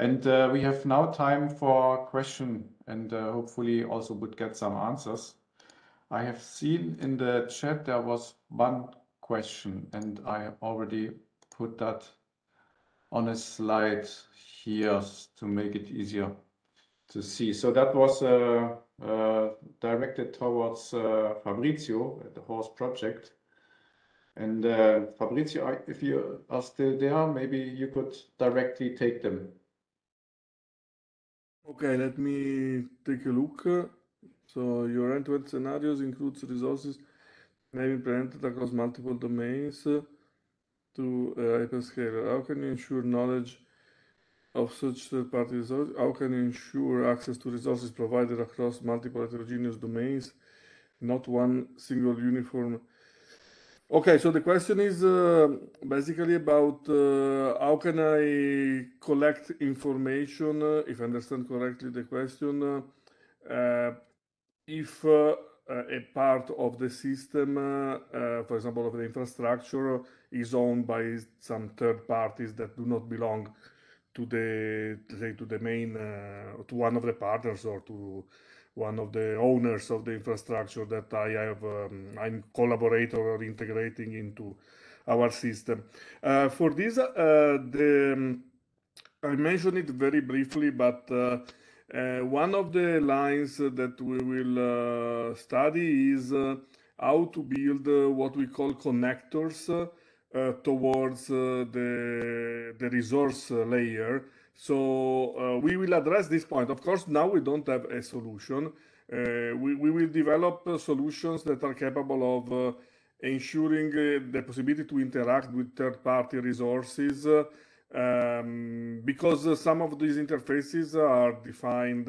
And uh, We have now time for question and uh, hopefully also would get some answers. I have seen in the chat there was one question, and I already put that on a slide here to make it easier to see. So That was uh, directed towards Fabrizio at the Horse Project. and Fabrizio, if you are still there, maybe you could directly take them. Okay, let me take a look. So your end-to-end scenarios includes resources may be presented across multiple domains to uh, hyperscaler. How can you ensure knowledge of such third-party resources? How can you ensure access to resources provided across multiple heterogeneous domains, not one single uniform Okay, so the question is uh, basically about uh, how can I collect information, uh, if I understand correctly the question, uh, uh, if uh, a part of the system, for example, of the infrastructure, is owned by some third parties that do not belong to the say, to the main uh, to one of the partners or to one of the owners of the infrastructure that I have um, I'm collaborator or integrating into our system. Uh, for this, uh, the um, I mentioned it very briefly, but uh, uh, one of the lines that we will uh, study is how to build what we call connectors uh, towards uh, the, the resource uh, layer. So we will address this point. Of course, now we don't have a solution. we, we will develop solutions that are capable of ensuring the possibility to interact with third-party resources um, because some of these interfaces are defined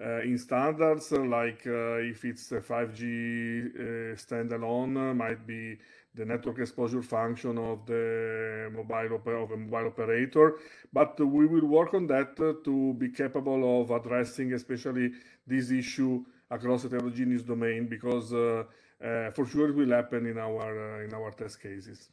uh, in standards, like uh, if it's a 5G uh, standalone, might be the network exposure function of the mobile of a mobile operator. But we will work on that to be capable of addressing, especially this issue across heterogeneous domain, because for sure it will happen in our in our test cases.